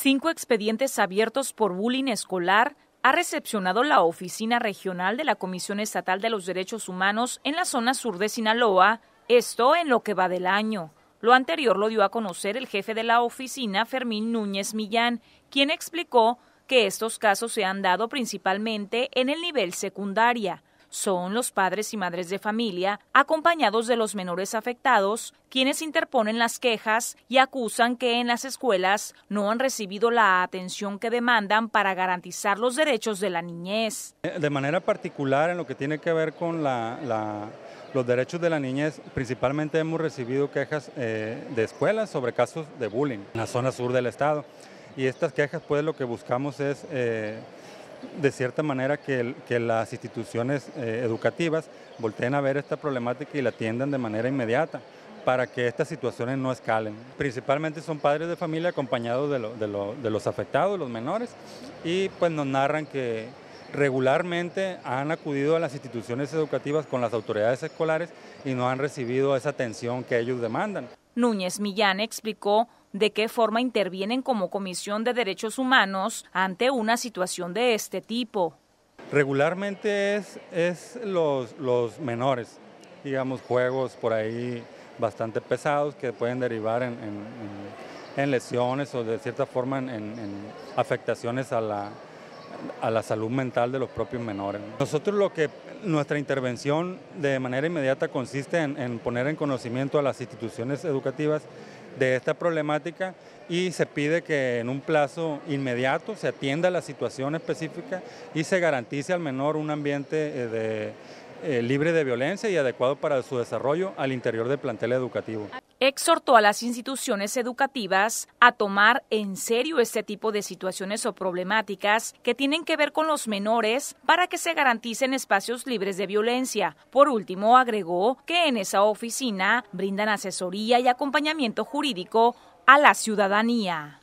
Cinco expedientes abiertos por bullying escolar ha recepcionado la Oficina Regional de la Comisión Estatal de los Derechos Humanos en la zona sur de Sinaloa, esto en lo que va del año. Lo anterior lo dio a conocer el jefe de la oficina, Fermín Núñez Millán, quien explicó que estos casos se han dado principalmente en el nivel secundaria, son los padres y madres de familia, acompañados de los menores afectados, quienes interponen las quejas y acusan que en las escuelas no han recibido la atención que demandan para garantizar los derechos de la niñez. Eh, de manera particular, en lo que tiene que ver con los derechos de la niñez, principalmente hemos recibido quejas eh, de escuelas sobre casos de bullying en la zona sur del estado. Y estas quejas, pues, lo que buscamos es... Eh, de cierta manera que, las instituciones eh, educativas volteen a ver esta problemática y la atiendan de manera inmediata para que estas situaciones no escalen. Principalmente son padres de familia acompañados de, de los afectados, los menores, y pues nos narran que regularmente han acudido a las instituciones educativas con las autoridades escolares y no han recibido esa atención que ellos demandan. Núñez Millán explicó de qué forma intervienen como Comisión de Derechos Humanos ante una situación de este tipo. Regularmente es, los, menores, digamos, juegos por ahí bastante pesados que pueden derivar en, lesiones o de cierta forma en, afectaciones a la, salud mental de los propios menores. Nosotros lo que nuestra intervención de manera inmediata consiste en, poner en conocimiento a las instituciones educativas de esta problemática y se pide que en un plazo inmediato se atienda la situación específica y se garantice al menor un ambiente eh, eh, libre de violencia y adecuado para su desarrollo al interior del plantel educativo exhortó a las instituciones educativas a tomar en serio este tipo de situaciones o problemáticas que tienen que ver con los menores para que se garanticen espacios libres de violencia. Por último, agregó que en esa oficina brindan asesoría y acompañamiento jurídico a la ciudadanía.